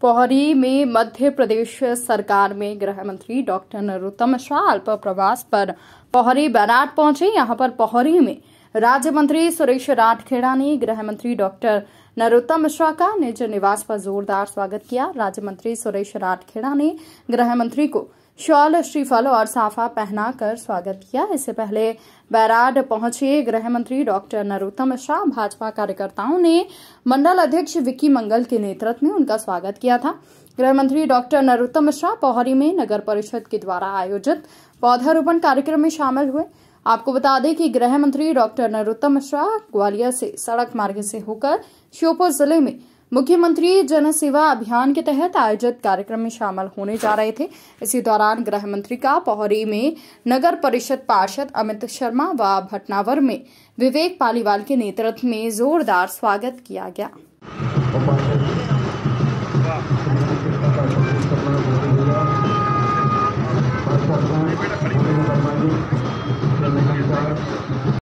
पोहरी में मध्य प्रदेश सरकार में गृह मंत्री डॉक्टर नरोत्तम मिश्रा अल्प प्रवास पर पोहरी बैराट पहुंचे यहां पर पोहरी में राज्य मंत्री सुरेश राठखेड़ा ने गृह मंत्री डॉक्टर नरोत्तम मिश्रा का निज निवास पर जोरदार स्वागत किया राज्य मंत्री सुरेश राठखेड़ा ने गृह मंत्री को शॉल श्रीफल और साफा पहनाकर स्वागत किया इससे पहले बैराड पहुंचे गृह मंत्री डॉक्टर नरोत्तम शाह भाजपा कार्यकर्ताओं ने मंडल अध्यक्ष विक्की मंगल के नेतृत्व में उनका स्वागत किया था गृह मंत्री डॉक्टर नरोत्तम शाह पोहरी में नगर परिषद के द्वारा आयोजित पौधारोपण कार्यक्रम में शामिल हुए आपको बता दें कि गृह मंत्री डॉक्टर नरोत्तम शाह ग्वालियर से सड़क मार्ग से होकर श्योपुर जिले में मुख्यमंत्री जनसेवा अभियान के तहत आयोजित कार्यक्रम में शामिल होने जा रहे थे इसी दौरान गृह मंत्री का पोहरी में नगर परिषद पार्षद अमित शर्मा व भटनावर में विवेक पालीवाल के नेतृत्व में जोरदार स्वागत किया गया